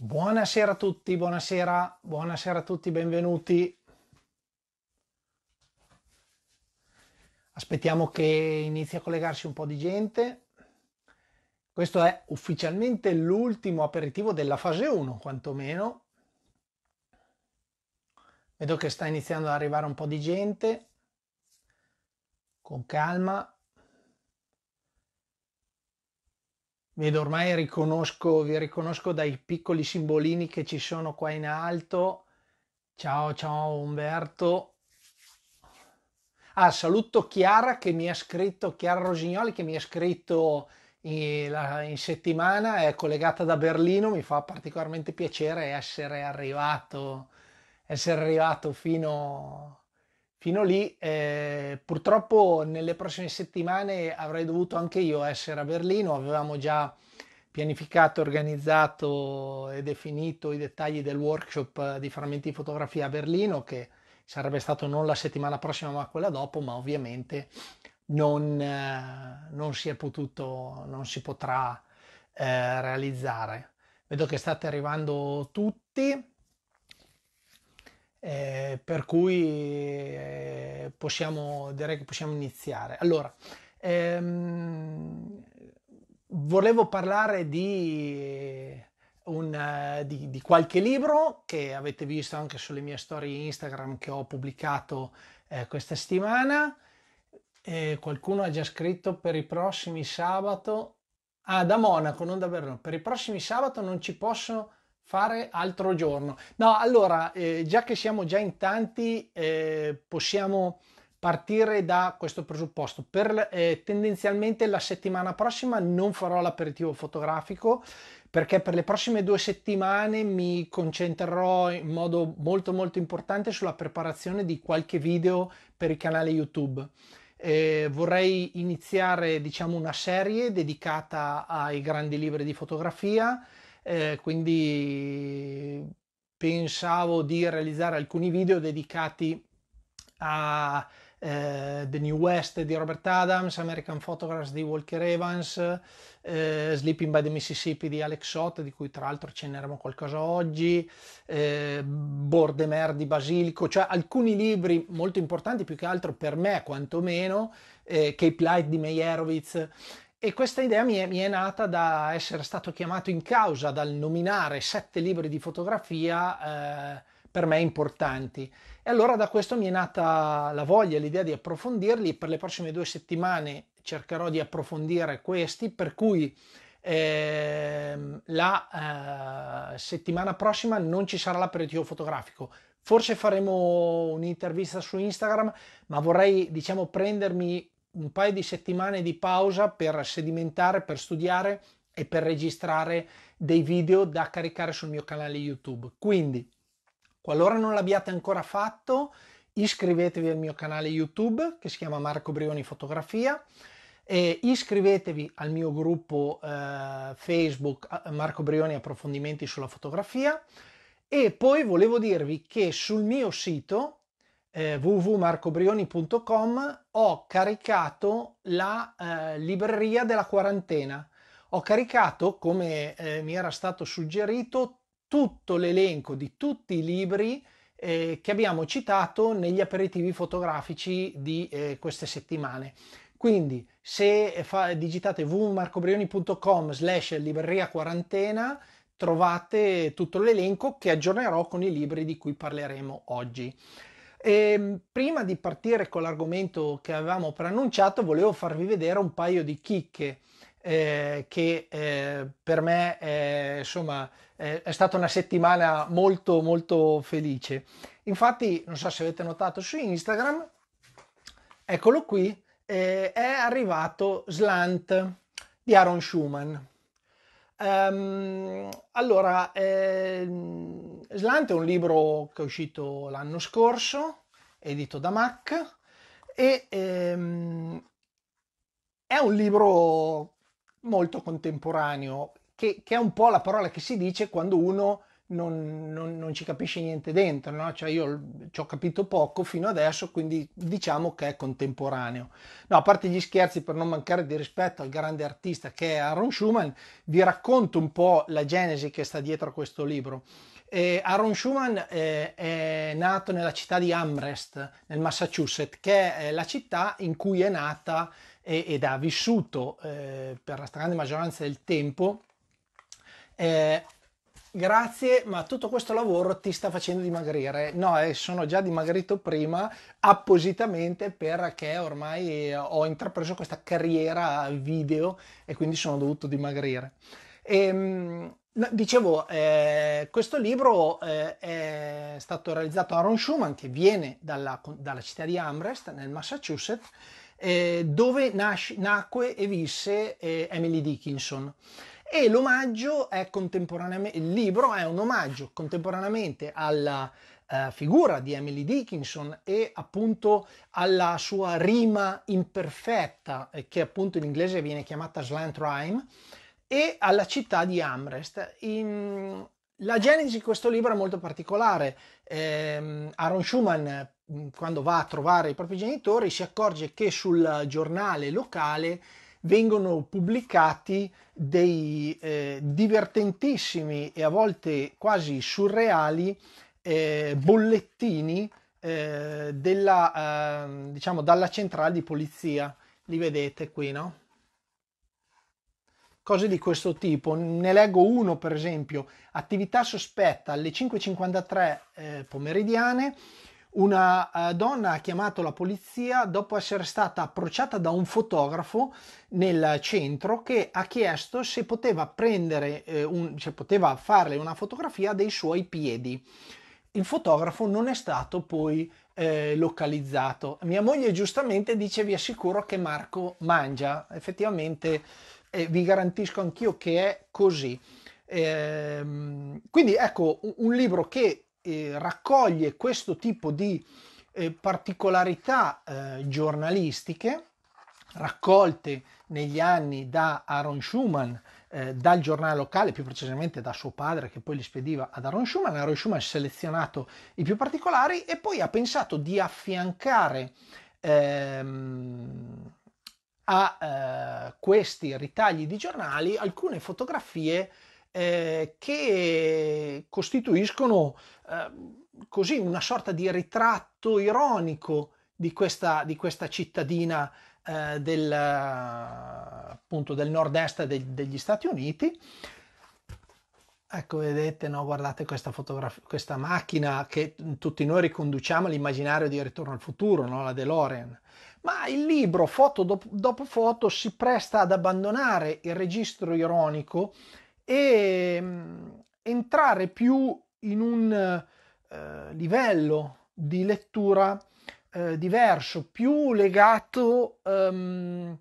Buonasera a tutti, buonasera, buonasera a tutti, benvenuti. Aspettiamo che inizi a collegarsi un po' di gente. Questo è ufficialmente l'ultimo aperitivo della fase 1, quantomeno. Vedo che sta iniziando ad arrivare un po' di gente. Con calma, Vedo ormai riconosco, vi riconosco dai piccoli simbolini che ci sono qua in alto. Ciao, ciao Umberto. Ah, saluto Chiara che mi ha scritto, Chiara Rosignoli che mi ha scritto in, la, in settimana, è collegata da Berlino, mi fa particolarmente piacere essere arrivato, essere arrivato fino, Fino lì, eh, purtroppo nelle prossime settimane avrei dovuto anche io essere a Berlino, avevamo già pianificato, organizzato e definito i dettagli del workshop eh, di frammenti di fotografia a Berlino che sarebbe stato non la settimana prossima ma quella dopo, ma ovviamente non, eh, non si è potuto, non si potrà eh, realizzare. Vedo che state arrivando tutti eh, per cui eh, possiamo, direi che possiamo iniziare. Allora, ehm, volevo parlare di, un, eh, di, di, qualche libro che avete visto anche sulle mie storie Instagram che ho pubblicato eh, questa settimana. Eh, qualcuno ha già scritto per i prossimi sabato. Ah, da Monaco, non da Berlino. Per i prossimi sabato non ci posso fare altro giorno. No, allora, eh, già che siamo già in tanti, eh, possiamo partire da questo presupposto. Per, eh, tendenzialmente la settimana prossima non farò l'aperitivo fotografico perché per le prossime due settimane mi concentrerò in modo molto molto importante sulla preparazione di qualche video per il canale YouTube. Eh, vorrei iniziare diciamo una serie dedicata ai grandi libri di fotografia eh, quindi pensavo di realizzare alcuni video dedicati a eh, The New West di Robert Adams, American Photographs di Walker Evans, eh, Sleeping by the Mississippi di Alex Sott, di cui tra l'altro accenneremo qualcosa oggi, eh, Bordemer di Basilico, cioè alcuni libri molto importanti più che altro per me quantomeno, eh, Cape Light di Meyerowitz e questa idea mi è, mi è, nata da essere stato chiamato in causa dal nominare sette libri di fotografia eh, per me importanti. E allora da questo mi è nata la voglia, l'idea di approfondirli. Per le prossime due settimane cercherò di approfondire questi, per cui eh, la eh, settimana prossima non ci sarà l'aperitivo fotografico. Forse faremo un'intervista su Instagram, ma vorrei diciamo prendermi un paio di settimane di pausa per sedimentare, per studiare e per registrare dei video da caricare sul mio canale YouTube. Quindi, qualora non l'abbiate ancora fatto, iscrivetevi al mio canale YouTube che si chiama Marco Brioni Fotografia. E iscrivetevi al mio gruppo eh, Facebook eh, Marco Brioni Approfondimenti sulla fotografia e poi volevo dirvi che sul mio sito eh, www.marcobrioni.com ho caricato la eh, libreria della quarantena. Ho caricato, come eh, mi era stato suggerito, tutto l'elenco di tutti i libri eh, che abbiamo citato negli aperitivi fotografici di eh, queste settimane. Quindi se fa, digitate www.marcobrioni.com slash libreria quarantena trovate tutto l'elenco che aggiornerò con i libri di cui parleremo oggi. E ehm, prima di partire con l'argomento che avevamo preannunciato, volevo farvi vedere un paio di chicche eh, che eh, per me eh, insomma, è stata una settimana molto molto felice. Infatti, non so se avete notato su Instagram, eccolo qui, eh, è arrivato Slant di Aaron Schumann. Um, allora, ehm, Slant è un libro che è uscito l'anno scorso, edito da Mac, e ehm, è un libro molto contemporaneo, che, che, è un po' la parola che si dice quando uno non, non, non, ci capisce niente dentro, no? cioè io ci ho capito poco fino adesso, quindi diciamo che è contemporaneo. No, a parte gli scherzi, per non mancare di rispetto al grande artista che è Aaron Schumann, vi racconto un po' la genesi che sta dietro a questo libro. Eh, Aaron Schumann eh, è nato nella città di Amherst, nel Massachusetts, che è la città in cui è nata e, ed ha vissuto eh, per la stragrande maggioranza del tempo eh, grazie, ma tutto questo lavoro ti sta facendo dimagrire. No, eh, sono già dimagrito prima appositamente perché ormai eh, ho intrapreso questa carriera video e quindi sono dovuto dimagrire. E, ehm, dicevo, eh, questo libro eh, è stato realizzato da Aaron Schumann che viene dalla, dalla città di Amherst nel Massachusetts eh, dove nasce, nacque e visse eh, Emily Dickinson e l'omaggio è contemporaneamente, il libro è un omaggio contemporaneamente alla eh, figura di Emily Dickinson e appunto alla sua rima imperfetta eh, che appunto in inglese viene chiamata slant rhyme e alla città di Amrest. In, la genesi di questo libro è molto particolare. Eh, Aaron Schumann, mm, quando va a trovare i propri genitori, si accorge che sul giornale locale vengono pubblicati dei eh, divertentissimi e a volte quasi surreali eh, bollettini eh, della, ehm, diciamo, dalla centrale di polizia. Li vedete qui, no? Cose di questo tipo. Ne leggo uno, per esempio, attività sospetta alle 5.53 eh, pomeridiane una eh, donna ha chiamato la polizia dopo essere stata approcciata da un fotografo nel centro che ha chiesto se poteva, prendere, eh, un, se poteva farle una fotografia dei suoi piedi. Il fotografo non è stato poi eh, localizzato. Mia moglie giustamente dice vi assicuro che Marco mangia, effettivamente eh, vi garantisco anch'io che è così. Ehm, quindi ecco un libro che eh, raccoglie questo tipo di eh, particolarità eh, giornalistiche raccolte negli anni da Aaron Schumann eh, dal giornale locale, più precisamente da suo padre che poi li spediva ad Aaron Schumann. Aaron Schumann ha selezionato i più particolari e poi ha pensato di affiancare ehm, a eh, questi ritagli di giornali alcune fotografie eh, che costituiscono eh, così una sorta di ritratto ironico di questa, di questa cittadina eh, del, appunto, del nord-est de- degli Stati Uniti. Ecco, vedete, no? guardate questa, fotograf- questa macchina che tutti noi riconduciamo all'immaginario di Ritorno al futuro, no? la DeLorean. Ma il libro, foto dopo, dopo foto, si presta ad abbandonare il registro ironico e mm, entrare più in un eh, livello di lettura eh, diverso, più legato ehm,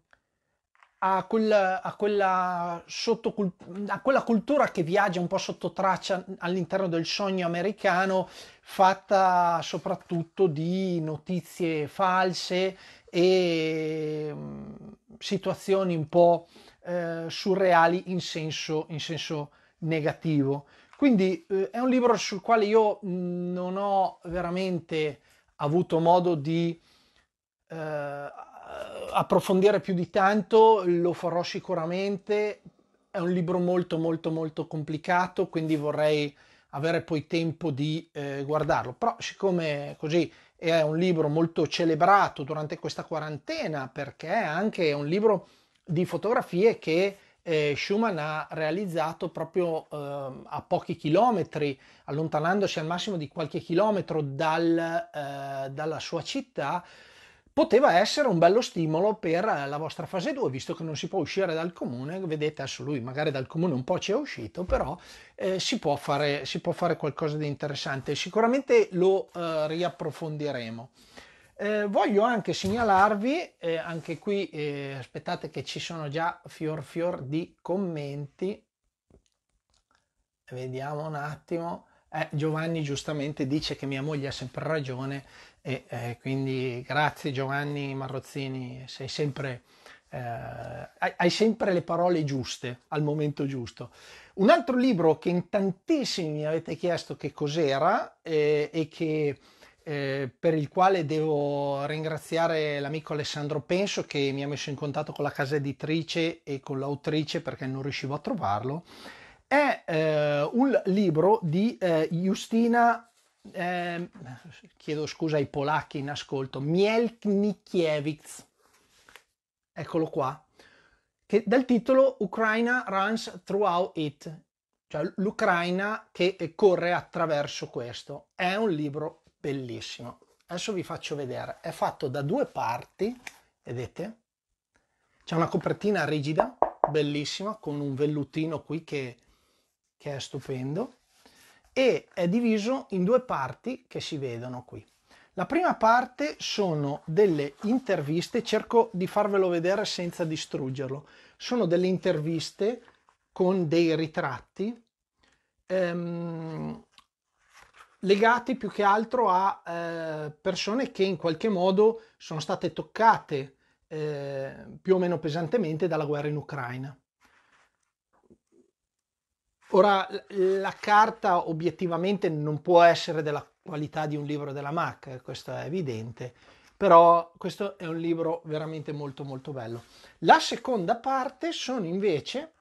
a, quella, a, quella a, quella, cultura che viaggia un po' sotto traccia all'interno del sogno americano, fatta soprattutto di notizie false e mm, situazioni un po' eh, surreali in senso, in senso, negativo. Quindi eh, è un libro sul quale io non ho veramente avuto modo di eh, approfondire più di tanto, lo farò sicuramente. È un libro molto molto molto complicato, quindi vorrei avere poi tempo di eh, guardarlo. Però siccome così è un libro molto celebrato durante questa quarantena, perché è anche un libro di fotografie che eh, Schumann ha realizzato proprio eh, a pochi chilometri, allontanandosi al massimo di qualche chilometro dal, eh, dalla sua città, poteva essere un bello stimolo per la vostra fase 2, visto che non si può uscire dal comune, vedete adesso lui magari dal comune un po' ci è uscito, però eh, si, può fare, si, può fare, qualcosa di interessante, sicuramente lo eh, riapprofondiremo. Eh, voglio anche segnalarvi, eh, anche qui eh, aspettate che ci sono già fior fior di commenti, vediamo un attimo, eh, Giovanni giustamente dice che mia moglie ha sempre ragione e eh, quindi grazie Giovanni Marrozzini, sei sempre... Eh, hai sempre le parole giuste al momento giusto. Un altro libro che in tantissimi mi avete chiesto che cos'era eh, e che eh, per il quale devo ringraziare l'amico Alessandro Penso che mi ha messo in contatto con la casa editrice e con l'autrice perché non riuscivo a trovarlo, è eh, un libro di eh, Justina, ehm, chiedo scusa ai polacchi in ascolto, Mielknikiewicz, eccolo qua, che dal titolo Ukraina runs throughout it, cioè l'Ucraina che corre attraverso questo. È un libro bellissimo adesso vi faccio vedere è fatto da due parti vedete c'è una copertina rigida bellissima con un vellutino qui che, che è stupendo e è diviso in due parti che si vedono qui la prima parte sono delle interviste cerco di farvelo vedere senza distruggerlo sono delle interviste con dei ritratti ehm, legati più che altro a eh, persone che in qualche modo sono state toccate eh, più o meno pesantemente dalla guerra in Ucraina. Ora, la carta obiettivamente non può essere della qualità di un libro della MAC, eh, questo è evidente, però questo è un libro veramente molto molto bello. La seconda parte sono invece,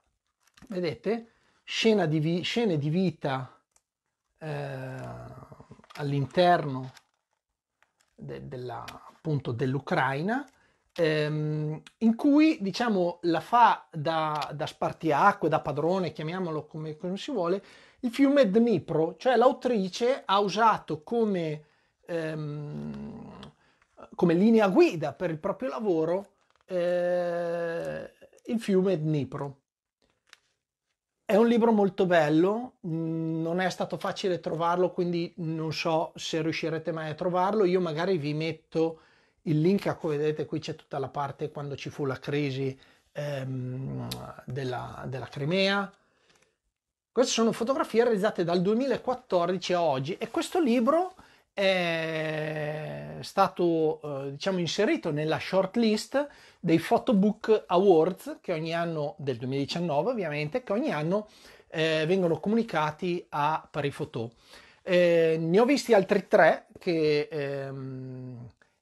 vedete, di vi- scene di vita eh, all'interno de, della, appunto dell'Ucraina, ehm, in cui diciamo la fa da, da spartiacque, da padrone, chiamiamolo come, come si vuole, il fiume Dnipro, cioè l'autrice ha usato come, ehm, come linea guida per il proprio lavoro eh, il fiume Dnipro. È un libro molto bello, mm, non è stato facile trovarlo, quindi non so se riuscirete mai a trovarlo. Io magari vi metto il link, a ecco vedete qui c'è tutta la parte quando ci fu la crisi ehm, della, della Crimea. Queste sono fotografie realizzate dal 2014 a oggi e questo libro è stato eh, diciamo inserito nella shortlist dei Photobook Awards che ogni anno del 2019 ovviamente che ogni anno eh, vengono comunicati a Parifoto. Eh, ne ho visti altri tre che ehm,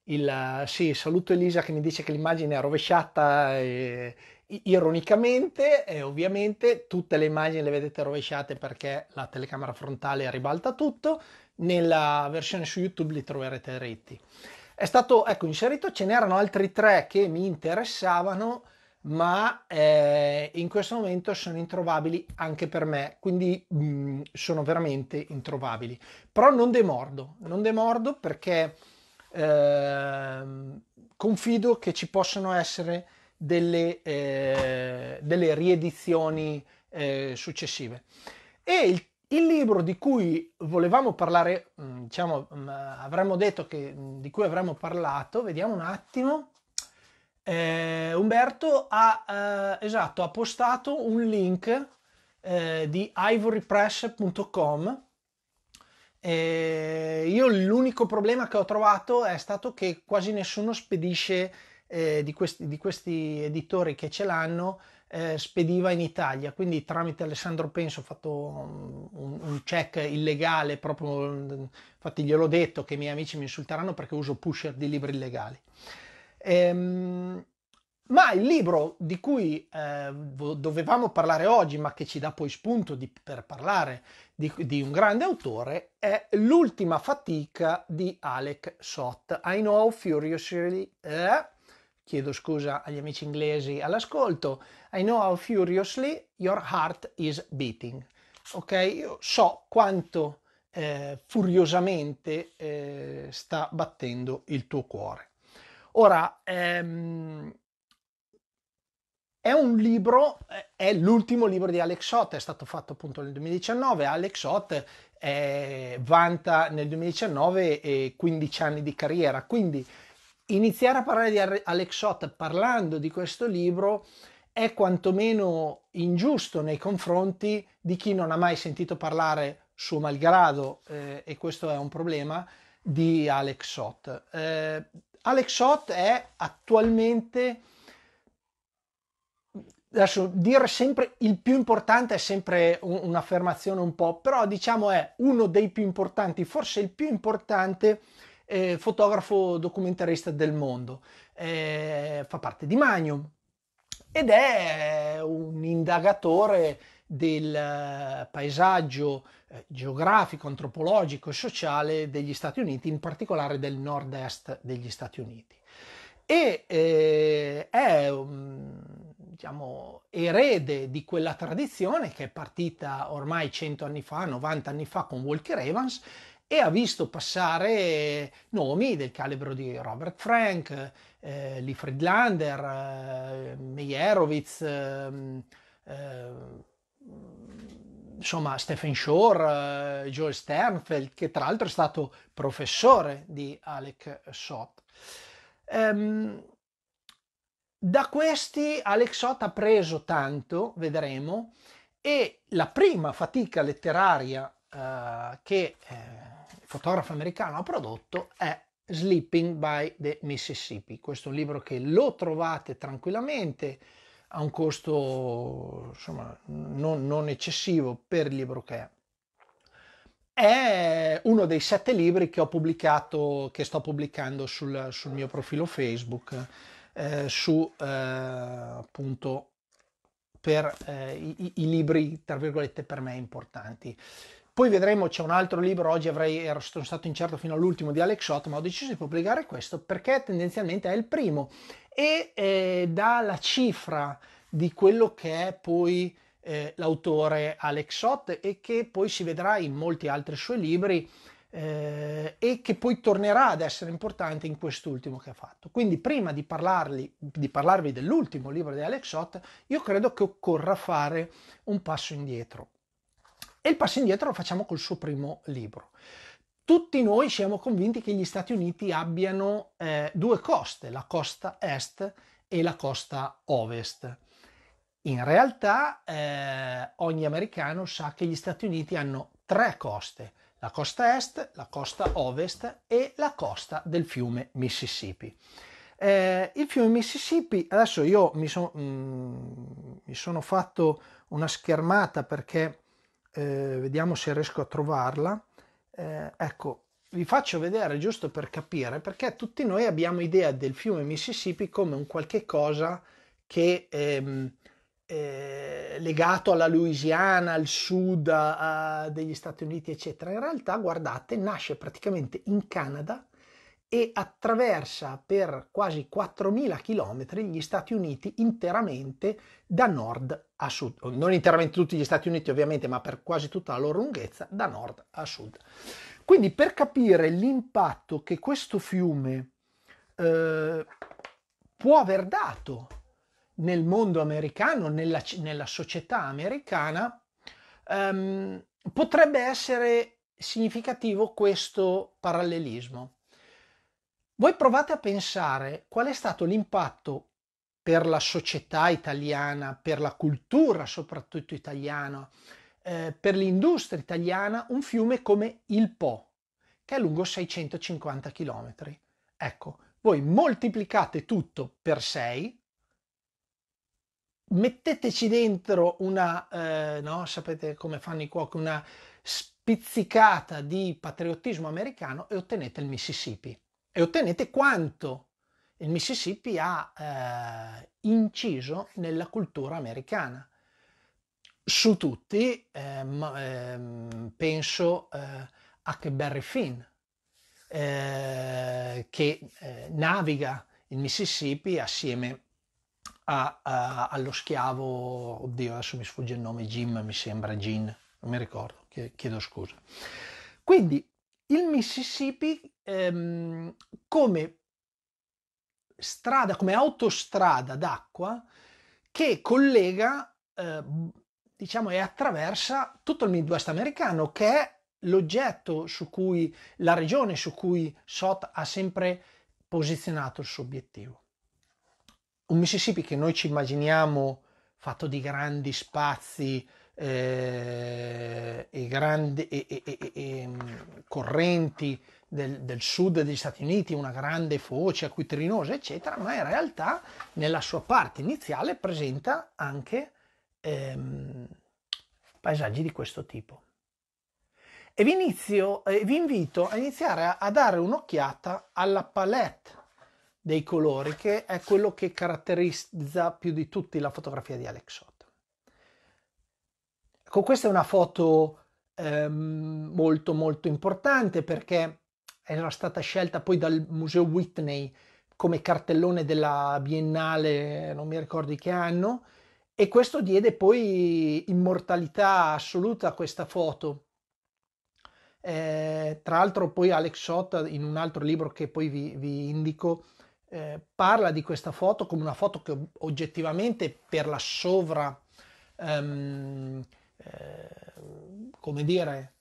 il, sì, saluto Elisa che mi dice che l'immagine è rovesciata e, eh, ironicamente e ovviamente tutte le immagini le vedete rovesciate perché la telecamera frontale ribalta tutto nella versione su YouTube li troverete retti. È stato ecco, inserito, ce n'erano altri tre che mi interessavano, ma eh, in questo momento sono introvabili anche per me, quindi mh, mm, sono veramente introvabili. Però non demordo, non demordo perché eh, confido che ci possano essere delle, eh, delle riedizioni eh, successive. E il il libro di cui volevamo parlare, mm, diciamo, mm, avremmo detto che mm, di cui avremmo parlato, vediamo un attimo. Eh, Umberto ha, eh, esatto, ha postato un link eh, di ivorypress.com. Eh, io l'unico problema che ho trovato è stato che quasi nessuno spedisce eh, di questi, di, questi, editori che ce l'hanno eh, spediva in Italia, quindi tramite Alessandro Penso ho fatto un, un check illegale, proprio, infatti gliel'ho detto che i miei amici mi insulteranno perché uso pusher di libri illegali. Ehm, ma il libro di cui eh, dovevamo parlare oggi, ma che ci dà poi spunto di, per parlare di, di, un grande autore, è L'ultima fatica di Alec Sott. I know furiously... Eh? chiedo scusa agli amici inglesi all'ascolto, I know how furiously your heart is beating. Ok, io so quanto eh, furiosamente eh, sta battendo il tuo cuore. Ora, ehm, è un libro, è l'ultimo libro di Alex Ott, è stato fatto appunto nel 2019. Alex Ott eh, vanta nel 2019 15 anni di carriera, quindi iniziare a parlare di Alex Alexot parlando di questo libro è quantomeno ingiusto nei confronti di chi non ha mai sentito parlare, suo malgrado, eh, e questo è un problema, di Alex Alexot. Eh, Alexot è attualmente adesso dire sempre il più importante è sempre un'affermazione un po', però diciamo è uno dei più importanti, forse il più importante eh, fotografo documentarista del mondo. Eh, fa parte di Magnum ed è un indagatore del eh, paesaggio eh, geografico, antropologico e sociale degli Stati Uniti, in particolare del nord-est degli Stati Uniti. E eh, è diciamo, erede di quella tradizione che è partita ormai 100 anni fa, 90 anni fa con Walker Evans e ha visto passare nomi del calibro di Robert Frank, eh, Lee Friedlander, eh, Meyerowitz, eh, insomma Stephen Shore, eh, Joel Sternfeld, che tra l'altro è stato professore di Alec Sott. Ehm, da questi Alec Sott ha preso tanto, vedremo, e la prima fatica letteraria eh, che eh, fotografo americano ha prodotto è Sleeping by the Mississippi. Questo è un libro che lo trovate tranquillamente a un costo insomma, non, non eccessivo per il libro che è è uno dei sette libri che ho pubblicato, che sto pubblicando sul, sul mio profilo Facebook, eh, su eh, appunto per eh, i, i, libri, tra virgolette, per me importanti. Poi vedremo, c'è un altro libro, oggi avrei, sono stato incerto fino all'ultimo di Alex Schott, ma ho deciso di pubblicare questo perché tendenzialmente è il primo e eh, dà la cifra di quello che è poi eh, l'autore Alex Schott e che poi si vedrà in molti altri suoi libri eh, e che poi tornerà ad essere importante in quest'ultimo che ha fatto. Quindi prima di, parlarli, di parlarvi dell'ultimo libro di Alex Schott, io credo che occorra fare un passo indietro e il passo indietro lo facciamo col suo primo libro. Tutti noi siamo convinti che gli Stati Uniti abbiano eh, due coste, la costa est e la costa ovest. In realtà eh, ogni americano sa che gli Stati Uniti hanno tre coste, la costa est, la costa ovest e la costa del fiume Mississippi. Eh, il fiume Mississippi, adesso io mi, so, mh, mm, mi sono fatto una schermata perché eh, vediamo se riesco a trovarla. Eh, ecco, vi faccio vedere giusto per capire perché tutti noi abbiamo idea del fiume Mississippi come un qualche cosa che è, ehm, eh, legato alla Louisiana, al sud a, degli Stati Uniti, eccetera. In realtà, guardate, nasce praticamente in Canada e attraversa per quasi 4.000 km gli Stati Uniti interamente da nord a sud, non interamente tutti gli Stati Uniti ovviamente, ma per quasi tutta la loro lunghezza, da nord a sud. Quindi per capire l'impatto che questo fiume eh, può aver dato nel mondo americano, nella, nella società americana, ehm, potrebbe essere significativo questo parallelismo. Voi provate a pensare qual è stato l'impatto per la società italiana, per la cultura soprattutto italiana, eh, per l'industria italiana, un fiume come il Po, che è lungo 650 km. Ecco, voi moltiplicate tutto per 6, metteteci dentro una, eh, no, sapete come fanno i cuochi, una spizzicata di patriottismo americano e ottenete il Mississippi. E ottenete quanto il Mississippi ha eh, inciso nella cultura americana. Su tutti ehm, ehm, eh, ma, eh, penso a che Barry Finn, eh, che eh, naviga il Mississippi assieme a, a, allo schiavo, oddio adesso mi sfugge il nome, Jim mi sembra, Gin, non mi ricordo, chiedo scusa. Quindi il Mississippi ehm, come strada, come autostrada d'acqua che collega, eh, diciamo, e attraversa tutto il Midwest americano, che è l'oggetto su cui la regione su cui SOT ha sempre posizionato il suo obiettivo. Un Mississippi che noi ci immaginiamo fatto di grandi spazi eh, e, grandi, e, e, e mm, correnti del, del, sud degli Stati Uniti, una grande foce acquitrinosa, eccetera, ma in realtà nella sua parte iniziale presenta anche ehm, paesaggi di questo tipo. E vi, inizio, eh, vi invito a iniziare a, a dare un'occhiata alla palette dei colori, che è quello che caratterizza più di tutti la fotografia di Alex Sott. Ecco, questa è una foto ehm, molto molto importante perché era stata scelta poi dal museo Whitney come cartellone della biennale, non mi ricordo di che anno, e questo diede poi immortalità assoluta a questa foto. Eh, tra l'altro poi Alex Sott, in un altro libro che poi vi, vi indico, eh, parla di questa foto come una foto che oggettivamente per la sovra, um, eh, come dire,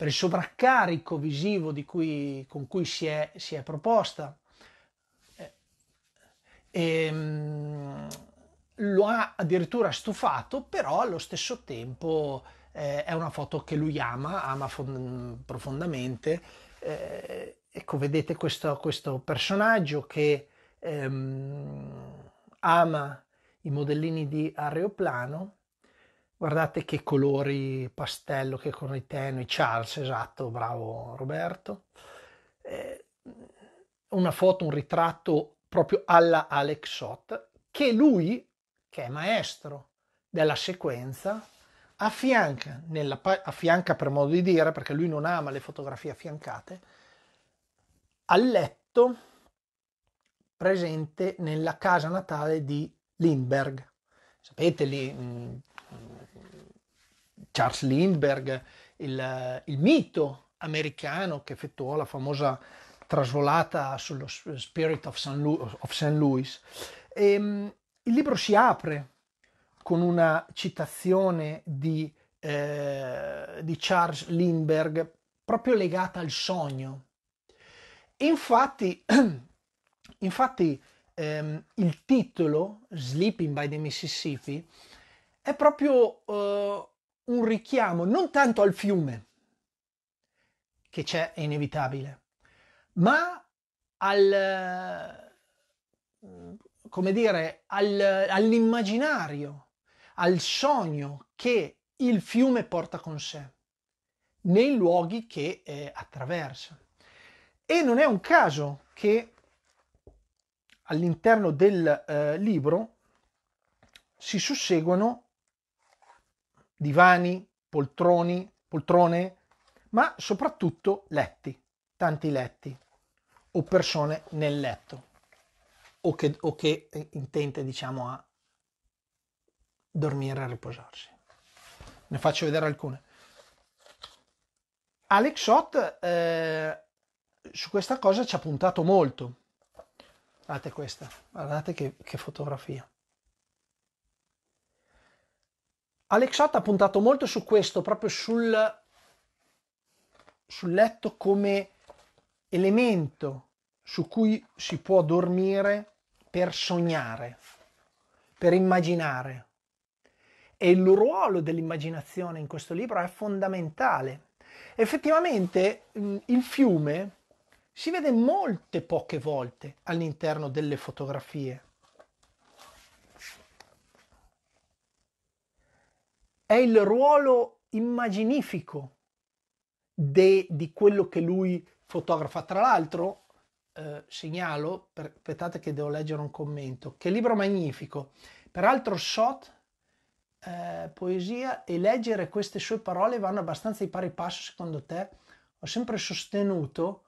per il sovraccarico visivo cui, con cui si è, si è proposta. E, eh, ehm, lo ha addirittura stufato, però allo stesso tempo eh, è una foto che lui ama, ama fond- profondamente. Eh, ecco, vedete questo, questo personaggio che ehm, ama i modellini di aeroplano Guardate che colori pastello, che colori tenui. Charles, esatto, bravo Roberto. Eh, una foto, un ritratto proprio alla Alex Sott, che lui, che è maestro della sequenza, affianca, nella, affianca per modo di dire, perché lui non ama le fotografie affiancate, al letto presente nella casa natale di Lindbergh. Sapete, lì, Charles Lindbergh, il, il mito americano che effettuò la famosa trasvolata sullo Spirit of St. Louis. E, ehm, il libro si apre con una citazione di, eh, di Charles Lindbergh proprio legata al sogno. infatti, infatti ehm, il titolo, Sleeping by the Mississippi, è proprio eh, un richiamo non tanto al fiume, che c'è, è inevitabile, ma al, come dire, al, all'immaginario, al sogno che il fiume porta con sé nei luoghi che eh, attraversa. E non è un caso che all'interno del eh, libro si susseguono divani, poltroni, poltrone, ma soprattutto letti, tanti letti o persone nel letto o che, o che intente diciamo a dormire e riposarsi. Ne faccio vedere alcune. Alex Hot eh, su questa cosa ci ha puntato molto. Guardate questa, guardate che, che fotografia. Alex Hutt ha puntato molto su questo, proprio sul, sul letto come elemento su cui si può dormire per sognare, per immaginare. E il ruolo dell'immaginazione in questo libro è fondamentale. Effettivamente mm, il fiume si vede molte poche volte all'interno delle fotografie. è il ruolo immaginifico de, di quello che lui fotografa. Tra l'altro, eh, segnalo, per, aspettate che devo leggere un commento, che libro magnifico. Peraltro Sot, eh, poesia e leggere queste sue parole vanno abbastanza di pari passo secondo te? Ho sempre sostenuto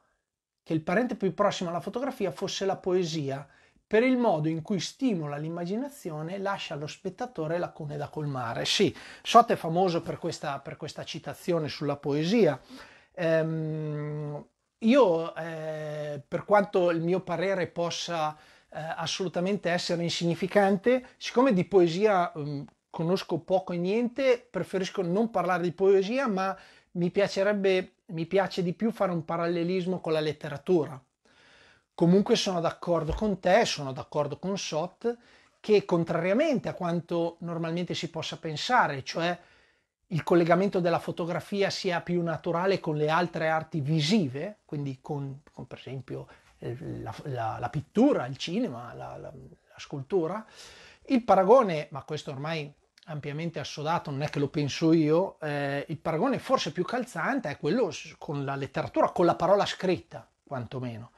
che il parente più prossimo alla fotografia fosse la poesia, per il modo in cui stimola l'immaginazione e lascia allo spettatore lacune da colmare. Sì, Sotte è famoso per questa, per questa citazione sulla poesia. Ehm, io, eh, per quanto il mio parere possa eh, assolutamente essere insignificante, siccome di poesia mh, mm, conosco poco e niente, preferisco non parlare di poesia, ma mi piacerebbe, mi piace di più fare un parallelismo con la letteratura Comunque sono d'accordo con te, sono d'accordo con Sot, che contrariamente a quanto normalmente si possa pensare, cioè il collegamento della fotografia sia più naturale con le altre arti visive, quindi con, con per esempio eh, la, la, la, pittura, il cinema, la, la, scultura, il paragone, ma questo ormai ampiamente assodato, non è che lo penso io, eh, il paragone forse più calzante è quello con la letteratura, con la parola scritta, quantomeno.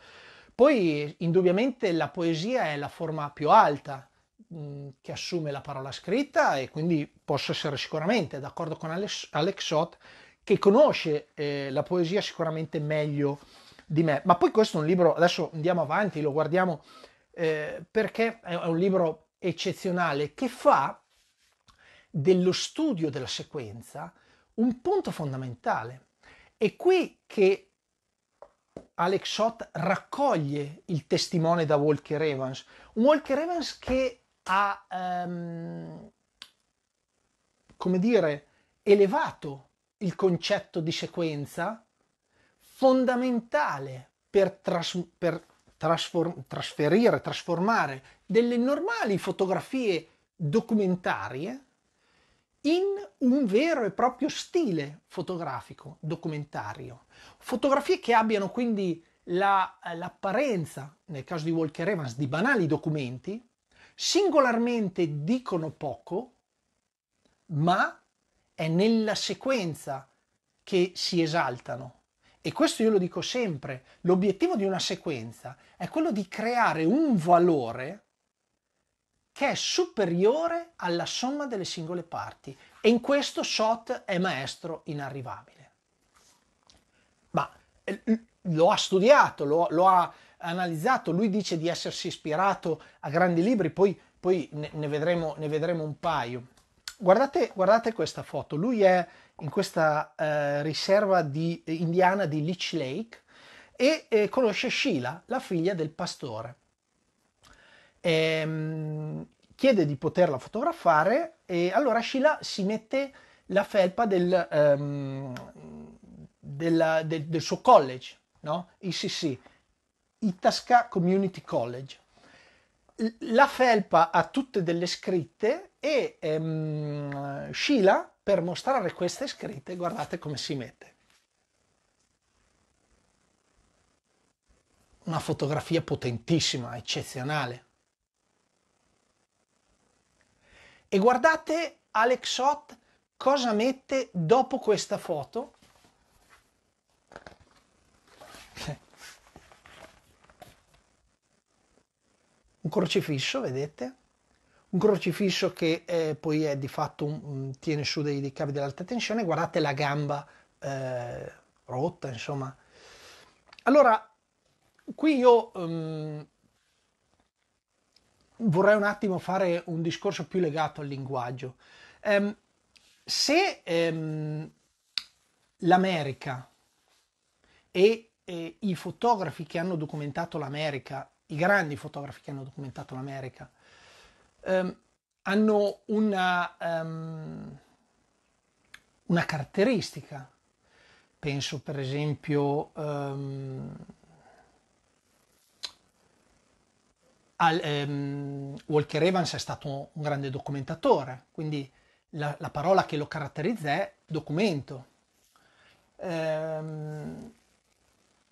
Poi indubbiamente la poesia è la forma più alta mm, che assume la parola scritta e quindi posso essere sicuramente d'accordo con Alex, Alex Ott che conosce eh, la poesia sicuramente meglio di me. Ma poi questo è un libro, adesso andiamo avanti, lo guardiamo eh, perché è un libro eccezionale che fa dello studio della sequenza un punto fondamentale. È qui che Alex Schott raccoglie il testimone da Walker Evans, un Walker Evans che ha, ehm, come dire, elevato il concetto di sequenza fondamentale per, tras- per trasform- trasferire, trasformare delle normali fotografie documentarie in un vero e proprio stile fotografico, documentario. Fotografie che abbiano quindi la, l'apparenza, nel caso di Walker Evans, di banali documenti, singolarmente dicono poco, ma è nella sequenza che si esaltano. E questo io lo dico sempre, l'obiettivo di una sequenza è quello di creare un valore che è superiore alla somma delle singole parti e in questo Sot è maestro inarrivabile. Ma eh, lo ha studiato, lo, lo ha analizzato, lui dice di essersi ispirato a grandi libri, poi, poi ne, vedremo, ne, vedremo, un paio. Guardate, guardate, questa foto, lui è in questa eh, riserva di, eh, indiana di Leech Lake e eh, conosce Sheila, la figlia del pastore ehm, chiede di poterla fotografare e allora Sheila si mette la felpa del, ehm, della, del, del suo college, no? ICC, Itasca Community College. La felpa ha tutte delle scritte e ehm, Sheila per mostrare queste scritte guardate come si mette. Una fotografia potentissima, eccezionale. E guardate Alex Hot cosa mette dopo questa foto. Un crocifisso, vedete? Un crocifisso che eh, poi è di fatto un, tiene su dei, dei cavi dell'alta tensione. Guardate la gamba eh, rotta, insomma. Allora, qui io um, vorrei un attimo fare un discorso più legato al linguaggio. Um, se um, l'America e, e i fotografi che hanno documentato l'America, i grandi fotografi che hanno documentato l'America, um, hanno una, una, caratteristica, penso per esempio Al, ehm, Walker Evans è stato un grande documentatore, quindi la, la parola che lo caratterizza è documento. Ehm,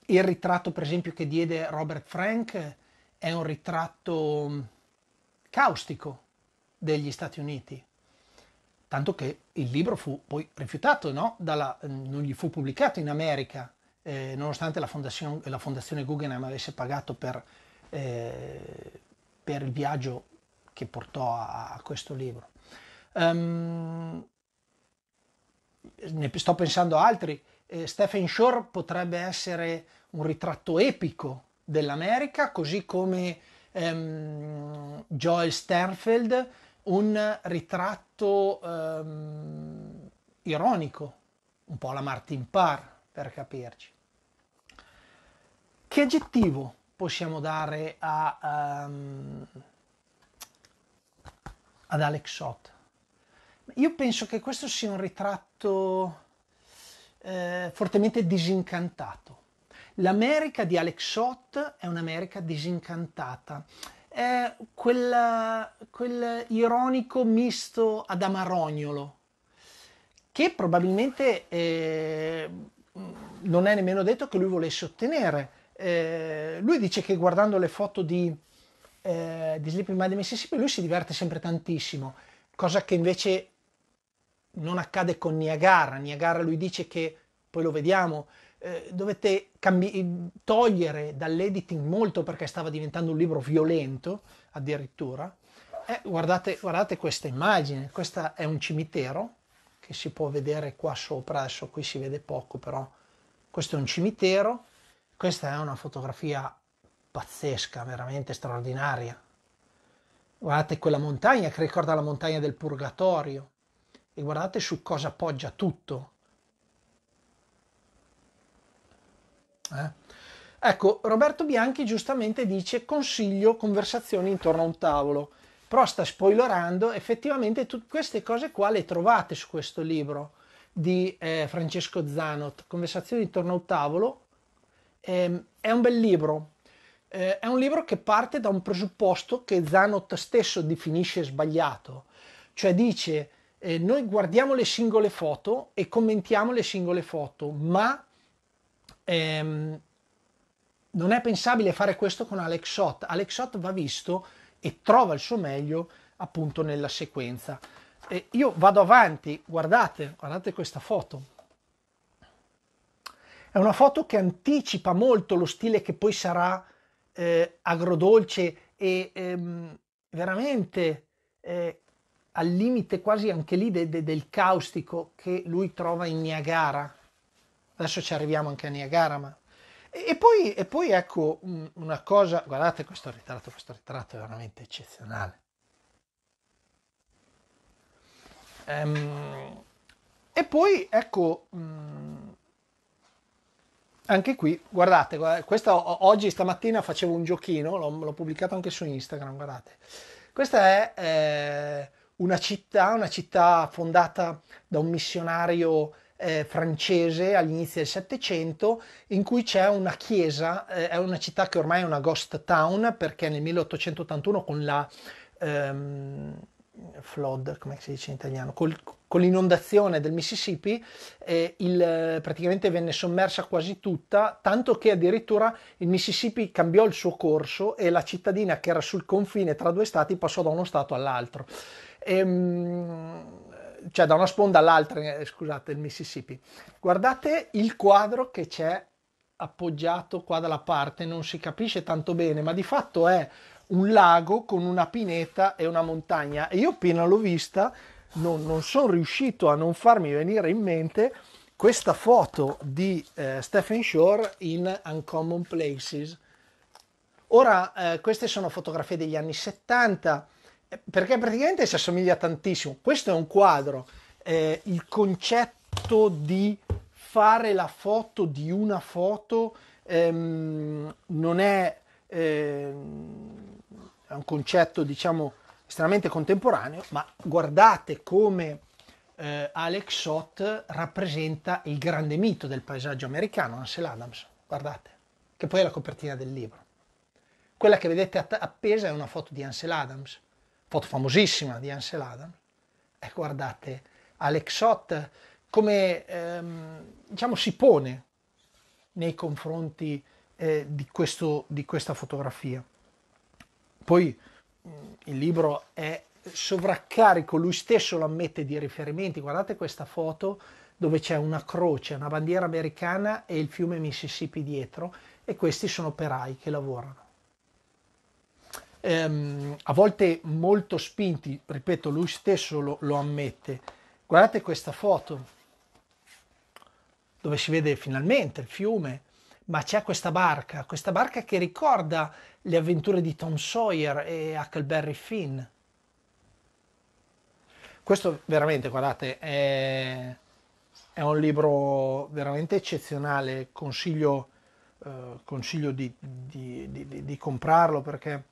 il ritratto, per esempio, che diede Robert Frank è un ritratto mm, caustico degli Stati Uniti, tanto che il libro fu poi rifiutato, no? Dalla, mm, non gli fu pubblicato in America, eh, nonostante la la fondazione Guggenheim avesse pagato per eh, per il viaggio che portò a, a questo libro. Um, ne sto pensando altri. Eh, Stephen Shore potrebbe essere un ritratto epico dell'America, così come um, Joel Sternfeld, un ritratto um, ironico, un po' la Martin Parr per capirci. Che aggettivo possiamo dare a, um, ad Alex Sott. Io penso che questo sia un ritratto eh, fortemente disincantato. L'America di Alex Sott è un'America disincantata. È quel, quel ironico misto ad amarognolo che probabilmente eh, non è nemmeno detto che lui volesse ottenere eh, lui dice che guardando le foto di, eh, di Sleeping Mad Mississippi lui si diverte sempre tantissimo, cosa che invece non accade con Niagara. Niagara lui dice che, poi lo vediamo, eh, dovette cambi- togliere dall'editing molto perché stava diventando un libro violento addirittura. Eh, guardate, guardate, questa immagine, questo è un cimitero che si può vedere qua sopra, adesso qui si vede poco però, questo è un cimitero questa è una fotografia pazzesca, veramente straordinaria. Guardate quella montagna che ricorda la montagna del Purgatorio e guardate su cosa poggia tutto. Eh? Ecco, Roberto Bianchi giustamente dice consiglio conversazioni intorno a un tavolo, però sta spoilerando, effettivamente tutte queste cose qua le trovate su questo libro di eh, Francesco Zanot, conversazioni intorno a un tavolo, eh, è un bel libro, eh, è un libro che parte da un presupposto che Zanot stesso definisce sbagliato, cioè dice eh, noi guardiamo le singole foto e commentiamo le singole foto, ma ehm, non è pensabile fare questo con Alex Hot. Alex Hot va visto e trova il suo meglio appunto nella sequenza. Eh, io vado avanti, guardate, guardate questa foto. È una foto che anticipa molto lo stile che poi sarà eh, agrodolce e ehm, veramente eh, al limite quasi anche lì de, de, del caustico che lui trova in Niagara. Adesso ci arriviamo anche a Niagara, ma... E, e, poi, e poi, ecco una cosa, guardate questo ritratto, questo ritratto è veramente eccezionale. Um, e poi ecco... Um, anche qui, guardate, questa, oggi stamattina facevo un giochino, l'ho, l'ho pubblicato anche su Instagram, guardate. Questa è eh, una città, una città fondata da un missionario eh, francese all'inizio del Settecento, in cui c'è una chiesa, eh, è una città che ormai è una ghost town perché nel 1881 con la... Ehm, flood, come si dice in italiano, col, con l'inondazione del Mississippi eh, il, praticamente venne sommersa quasi tutta, tanto che addirittura il Mississippi cambiò il suo corso e la cittadina che era sul confine tra due stati passò da uno stato all'altro, e, ehm, cioè da una sponda all'altra, eh, scusate, il Mississippi. Guardate il quadro che c'è appoggiato qua dalla parte, non si capisce tanto bene, ma di fatto è un lago con una pineta e una montagna e io appena l'ho vista non, non sono riuscito a non farmi venire in mente questa foto di eh, Stephen Shore in Uncommon Places. Ora, eh, queste sono fotografie degli anni 70, eh, perché praticamente si assomiglia tantissimo. Questo è un quadro, eh, il concetto di fare la foto di una foto ehm, non è... Ehm, è un concetto diciamo estremamente contemporaneo, ma guardate come eh, Alex Sott rappresenta il grande mito del paesaggio americano, Ansel Adams, guardate, che poi è la copertina del libro. Quella che vedete appesa è una foto di Ansel Adams, foto famosissima di Ansel Adams. E guardate, Alex Sott come ehm, diciamo, si pone nei confronti eh, di, questo, di questa fotografia. Poi mm, il libro è sovraccarico, lui stesso lo ammette di riferimenti. Guardate questa foto dove c'è una croce, una bandiera americana e il fiume Mississippi dietro e questi sono operai che lavorano. Ehm, a volte molto spinti, ripeto, lui stesso lo, lo ammette. Guardate questa foto dove si vede finalmente il fiume, ma c'è questa barca, questa barca che ricorda le avventure di Tom Sawyer e Huckleberry Finn. Questo veramente, guardate, è, è un libro veramente eccezionale, consiglio, eh, consiglio di, di, di, di, comprarlo perché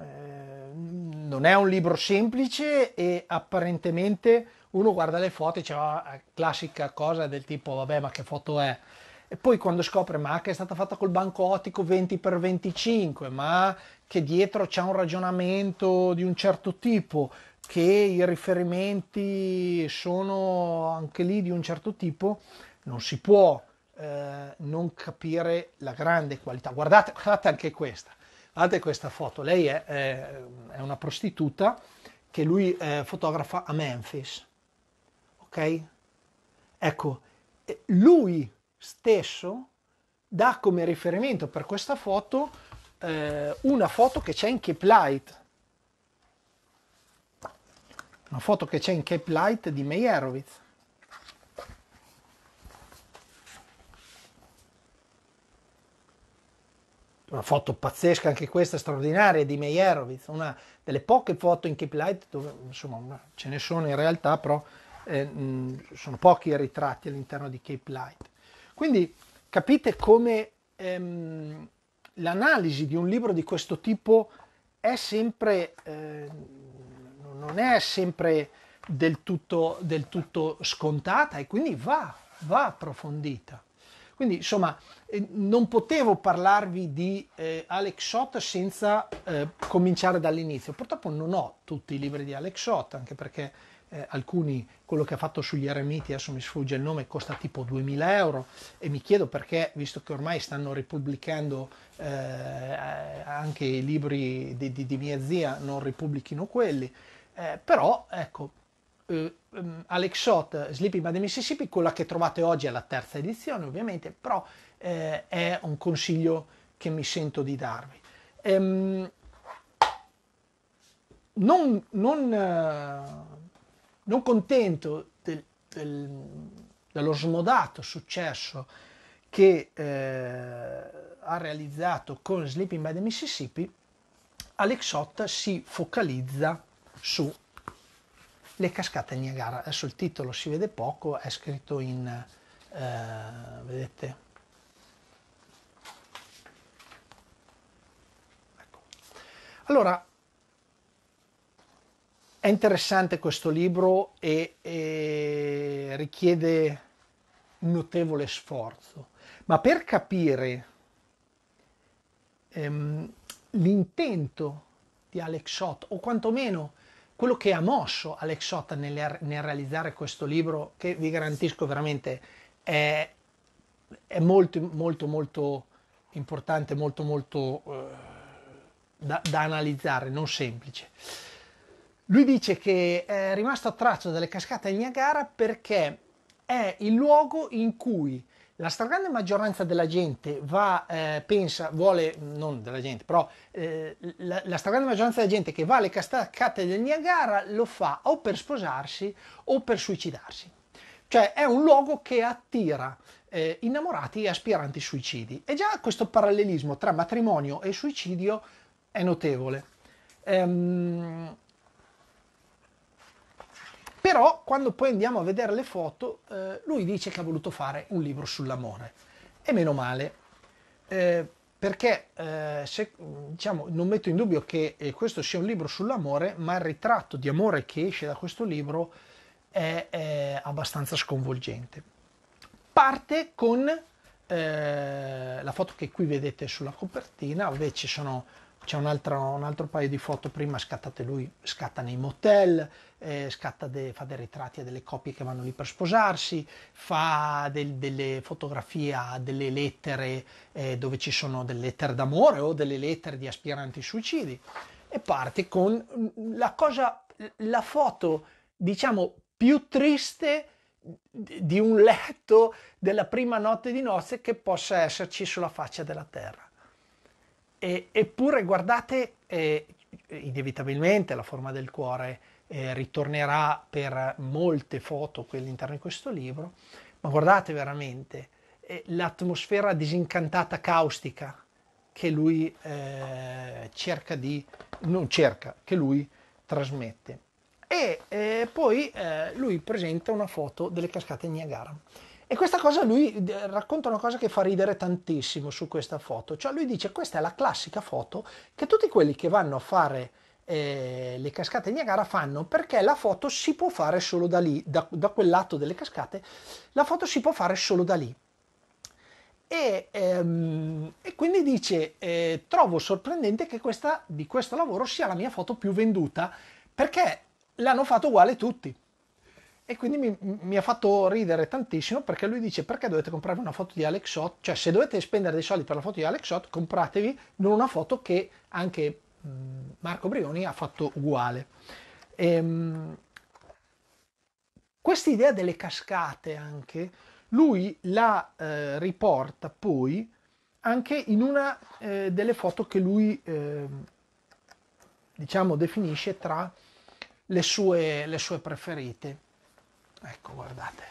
eh, non è un libro semplice e apparentemente uno guarda le foto e c'è la ah, classica cosa del tipo vabbè ma che foto è? E poi quando scopre ma che è stata fatta col banco ottico 20x25, ma che dietro c'è un ragionamento di un certo tipo, che i riferimenti sono anche lì di un certo tipo, non si può eh, non capire la grande qualità. Guardate, guardate anche questa, guardate questa foto, lei è, è, è una prostituta che lui eh, fotografa a Memphis, ok? Ecco, lui stesso dà come riferimento per questa foto eh, una foto che c'è in Cape Light una foto che c'è in Cape Light di Meyerowitz una foto pazzesca anche questa straordinaria di Meyerowitz una delle poche foto in Cape Light dove insomma ce ne sono in realtà però eh, sono pochi i ritratti all'interno di Cape Light quindi capite come ehm, l'analisi di un libro di questo tipo è sempre, eh, non è sempre del tutto, del tutto scontata e quindi va, va approfondita. Quindi insomma eh, non potevo parlarvi di eh, Alex Schott senza eh, cominciare dall'inizio. Purtroppo non ho tutti i libri di Alex Schott, anche perché eh, alcuni, quello che ha fatto sugli eremiti, adesso mi sfugge il nome, costa tipo 2000 euro e mi chiedo perché, visto che ormai stanno ripubblicando eh, anche i libri di, di, di, mia zia, non ripubblichino quelli, eh, però ecco, eh, mm, Alex Shot, Sleeping by the Mississippi, quella che trovate oggi è la terza edizione ovviamente, però eh, è un consiglio che mi sento di darvi. Ehm, non, non eh, non contento del, del, dello smodato successo che eh, ha realizzato con Sleeping by the Mississippi, Alex Sott si focalizza su le cascate Niagara. Adesso il titolo si vede poco, è scritto in, eh, vedete, ecco. Allora, è interessante questo libro e, e richiede un notevole sforzo, ma per capire ehm, l'intento di Alex Schott, o quantomeno quello che ha mosso Alex Schott nel, nel realizzare questo libro, che vi garantisco veramente è, è molto, molto, molto importante, molto, molto eh, da, da analizzare, non semplice. Lui dice che è rimasto attratto dalle cascate del Niagara perché è il luogo in cui la stragrande maggioranza della gente va, eh, pensa, vuole, non della gente, però eh, la, la, stragrande maggioranza della gente che va alle cascate del Niagara lo fa o per sposarsi o per suicidarsi. Cioè è un luogo che attira eh, innamorati e aspiranti suicidi. E già questo parallelismo tra matrimonio e suicidio è notevole. Ehm, però quando poi andiamo a vedere le foto, eh, lui dice che ha voluto fare un libro sull'amore. E meno male, eh, perché eh, se, diciamo, non metto in dubbio che eh, questo sia un libro sull'amore, ma il ritratto di amore che esce da questo libro è, è abbastanza sconvolgente. Parte con eh, la foto che qui vedete sulla copertina, invece sono c'è un altro, un altro, paio di foto prima scattate lui, scatta nei motel, eh, scatta de, fa dei ritratti a delle coppie che vanno lì per sposarsi, fa del, delle fotografie a delle lettere eh, dove ci sono delle lettere d'amore o delle lettere di aspiranti suicidi e parte con mm, la cosa, la foto diciamo più triste di un letto della prima notte di nozze che possa esserci sulla faccia della terra. E, eppure guardate, eh, inevitabilmente la forma del cuore eh, ritornerà per molte foto qui all'interno di questo libro, ma guardate veramente eh, l'atmosfera disincantata caustica che lui eh, cerca di, non cerca, che lui trasmette. E eh, poi eh, lui presenta una foto delle cascate Niagara. E questa cosa lui eh, racconta una cosa che fa ridere tantissimo su questa foto, cioè lui dice questa è la classica foto che tutti quelli che vanno a fare eh, le cascate Niagara fanno perché la foto si può fare solo da lì, da, da quel lato delle cascate, la foto si può fare solo da lì. E, ehm, e, quindi dice eh, trovo sorprendente che questa, di questo lavoro sia la mia foto più venduta perché l'hanno fatto uguale tutti e quindi mi, mi, ha fatto ridere tantissimo perché lui dice perché dovete comprarvi una foto di Alex Hot? Cioè se dovete spendere dei soldi per la foto di Alex Hot, compratevi non una foto che anche mm, Marco Brioni ha fatto uguale. Ehm, questa idea delle cascate anche, lui la eh, riporta poi anche in una eh, delle foto che lui eh, diciamo definisce tra le sue, le sue preferite Ecco, guardate.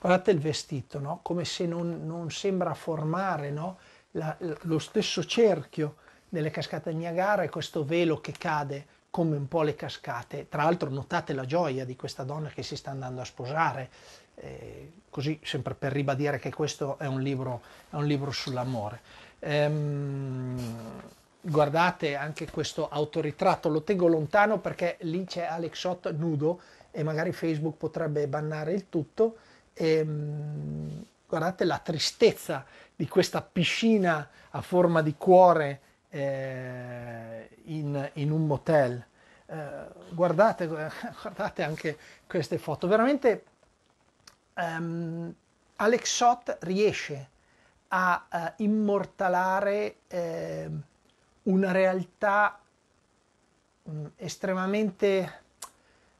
Guardate il vestito, no? Come se non, non sembra formare, no? la, lo stesso cerchio delle cascate del Niagara e questo velo che cade come un po' le cascate. Tra l'altro notate la gioia di questa donna che si sta andando a sposare, eh, così sempre per ribadire che questo è un libro, è un libro sull'amore. Ehm, guardate anche questo autoritratto, lo tengo lontano perché lì c'è Alex Alexot nudo e magari Facebook potrebbe bannare il tutto. E, ehm, guardate la tristezza di questa piscina a forma di cuore eh, in, in, un motel. Eh, guardate, guardate anche queste foto. Veramente um, ehm, Alexot riesce a, a eh, immortalare. Eh, una realtà mh, mm, estremamente,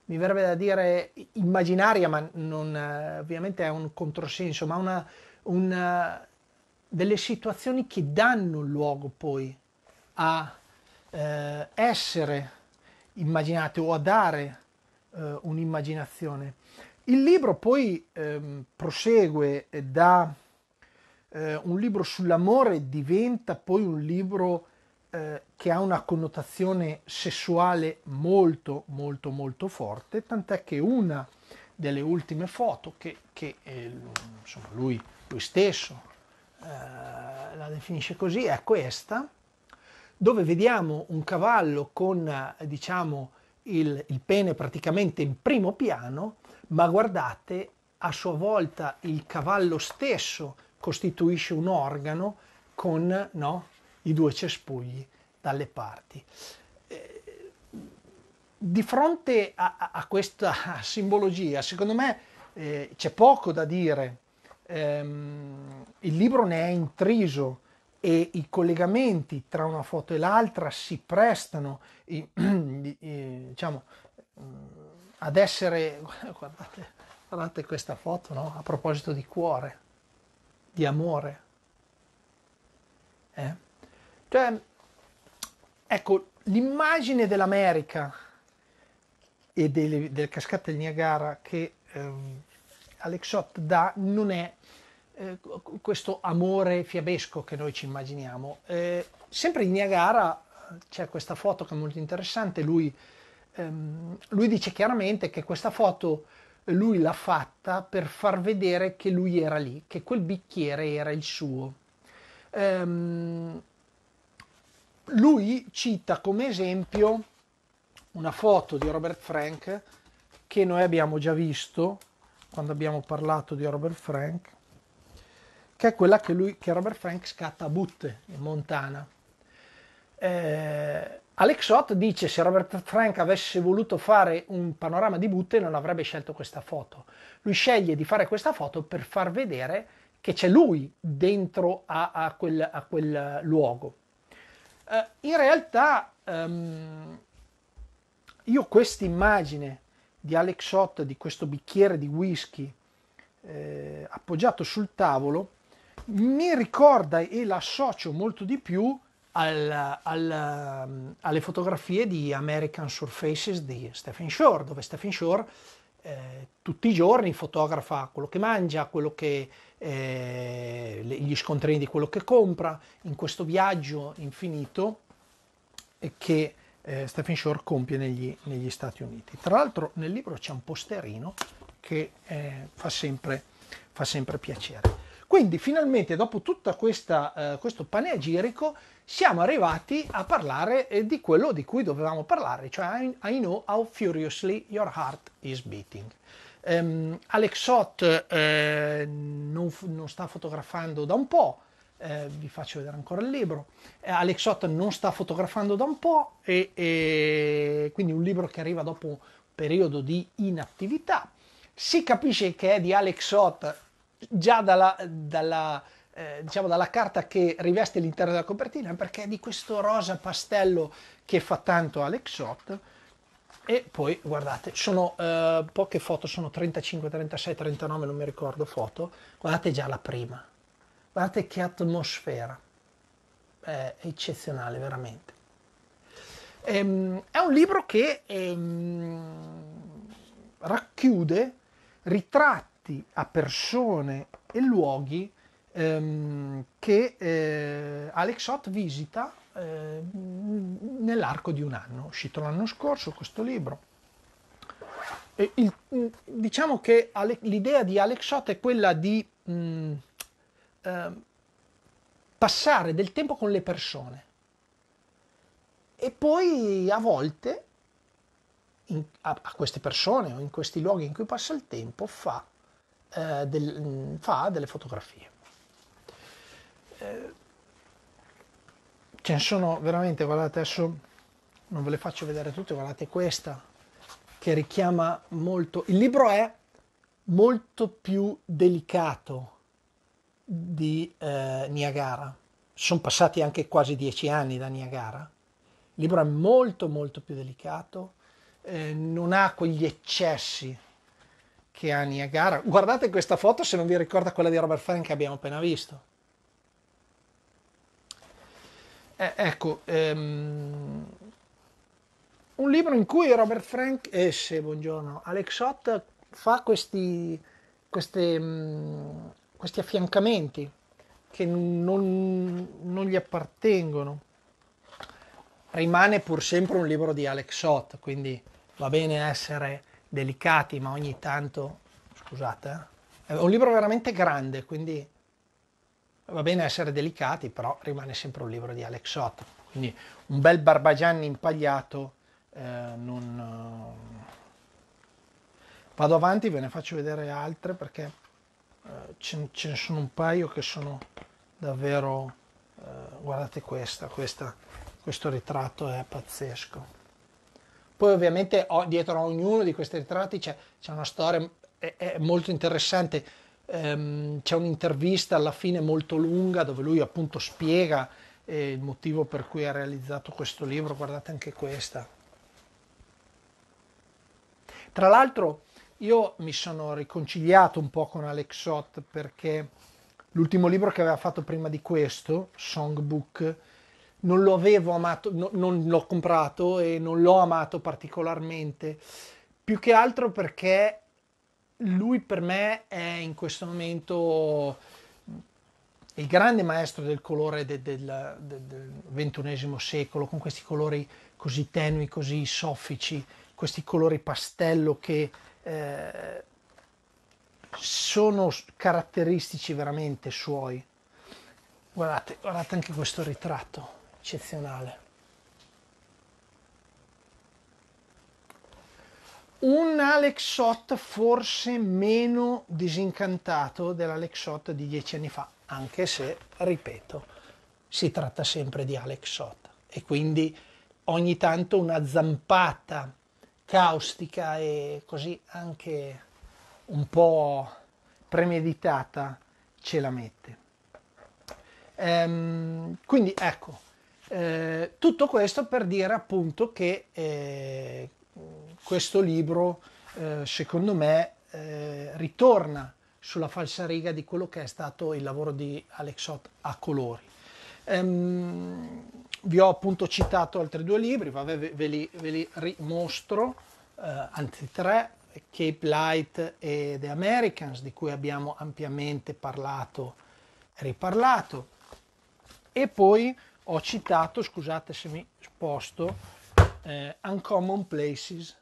mi verrebbe da dire, immaginaria, ma non, eh, ovviamente è un controsenso, ma una, una, eh, delle situazioni che danno luogo poi a eh, essere immaginate o a dare eh, un'immaginazione. Il libro poi ehm, prosegue da eh, un libro sull'amore, diventa poi un libro eh, che ha una connotazione sessuale molto molto molto forte, tant'è che una delle ultime foto che, che eh, insomma, lui, lui stesso eh, la definisce così è questa, dove vediamo un cavallo con eh, diciamo, il, il pene praticamente in primo piano, ma guardate a sua volta il cavallo stesso costituisce un organo con no, i due cespugli dalle parti. Eh, di fronte a, a questa simbologia, secondo me eh, c'è poco da dire. Ehm, il libro ne è intriso e i collegamenti tra una foto e l'altra si prestano i, i, i, diciamo, mm, ad essere... Guardate, guardate questa foto no? a proposito di cuore, di amore. Eh? Cioè, ecco, l'immagine dell'America e delle, delle cascate del Niagara che ehm, Alexot dà non è eh, questo amore fiabesco che noi ci immaginiamo. Eh, sempre in Niagara eh, c'è questa foto che è molto interessante, lui, ehm, lui dice chiaramente che questa foto lui l'ha fatta per far vedere che lui era lì, che quel bicchiere era il suo. Ehm, lui cita come esempio una foto di Robert Frank che noi abbiamo già visto quando abbiamo parlato di Robert Frank, che è quella che, lui, che Robert Frank scatta a Butte in Montana. Eh, Alex Ott dice se Robert Frank avesse voluto fare un panorama di Butte non avrebbe scelto questa foto. Lui sceglie di fare questa foto per far vedere che c'è lui dentro a, a, quel, a quel luogo eh, in realtà ehm, io questa immagine di Alex Hot, di questo bicchiere di whisky eh, appoggiato sul tavolo, mi ricorda e l'associo molto di più al, al, ehm, alle fotografie di American Surfaces di Stephen Shore, dove Stephen Shore eh, tutti i giorni fotografa quello che mangia, quello che, eh, gli scontrini di quello che compra, in questo viaggio infinito che eh, Stephen Shore compie negli, negli, Stati Uniti. Tra l'altro nel libro c'è un posterino che eh, fa sempre, fa sempre piacere. Quindi finalmente dopo tutto eh, questo panegirico siamo arrivati a parlare eh, di quello di cui dovevamo parlare, cioè I, I know how furiously your heart is beating. Um, Alex Hot eh, non, non, sta fotografando da un po', eh, vi faccio vedere ancora il libro, eh, Alex Hot non sta fotografando da un po' e, e quindi un libro che arriva dopo un periodo di inattività. Si capisce che è di Alex Hot già dalla, dalla, eh, diciamo dalla carta che riveste l'interno della copertina perché è di questo rosa pastello che fa tanto Alex Shot e poi guardate sono eh, poche foto sono 35 36 39 non mi ricordo foto guardate già la prima guardate che atmosfera è eccezionale veramente ehm, è un libro che ehm, racchiude ritratti adatti a persone e luoghi ehm, che eh, Alex Hot visita eh, nell'arco di un anno. È uscito l'anno scorso questo libro. Il, mm, diciamo che Ale, l'idea di Alex Hot è quella di mh, mm, eh, passare del tempo con le persone e poi a volte in, a, a, queste persone o in questi luoghi in cui passa il tempo fa eh, del, mm, fa delle fotografie. Eh, ce ne sono veramente, guardate adesso non ve le faccio vedere tutte, guardate questa che richiama molto, il libro è molto più delicato di eh, Niagara, sono passati anche quasi dieci anni da Niagara, il libro è molto molto più delicato, eh, non ha quegli eccessi che ha Niagara. Guardate questa foto se non vi ricorda quella di Robert Frank che abbiamo appena visto. Eh, ecco, ehm, un libro in cui Robert Frank, eh sì, buongiorno, Alex Hott fa questi, queste, mh, mm, questi affiancamenti che non, non, gli appartengono. Rimane pur sempre un libro di Alex Hott, quindi va bene essere delicati, ma ogni tanto, scusate, eh. è un libro veramente grande, quindi va bene essere delicati, però rimane sempre un libro di Alex Sott. Quindi un bel Barbagianni impagliato, eh, non... Eh. Vado avanti, ve ne faccio vedere altre perché eh, ce, ce, ne sono un paio che sono davvero... Eh, guardate questa, questa questo ritratto è pazzesco. Poi ovviamente dietro a ognuno di questi ritratti c'è, c'è una storia è, è molto interessante, ehm, c'è un'intervista alla fine molto lunga dove lui appunto spiega eh, il motivo per cui ha realizzato questo libro, guardate anche questa. Tra l'altro io mi sono riconciliato un po' con Alexot perché l'ultimo libro che aveva fatto prima di questo, Songbook, non lo avevo amato, no, non l'ho comprato e non l'ho amato particolarmente, più che altro perché lui per me è in questo momento il grande maestro del colore del, del, del XXI secolo, con questi colori così tenui, così soffici, questi colori pastello che eh, sono caratteristici veramente suoi. Guardate, guardate anche questo ritratto eccezionale. Un Alex Shot forse meno disincantato dell'Alex Shot di dieci anni fa, anche se, ripeto, si tratta sempre di Alex Shot e quindi ogni tanto una zampata caustica e così anche un po' premeditata ce la mette. Ehm, quindi ecco, eh, tutto questo per dire appunto che eh, questo libro, eh, secondo me, eh, ritorna sulla falsariga di quello che è stato il lavoro di Alexot a colori. Ehm, vi ho appunto citato altri due libri, vabbè, ve, ve, li, ve li rimostro, eh, anzi tre, Cape Light e The Americans, di cui abbiamo ampiamente parlato e riparlato. E poi ho citato, scusate se mi sposto, eh, Uncommon Places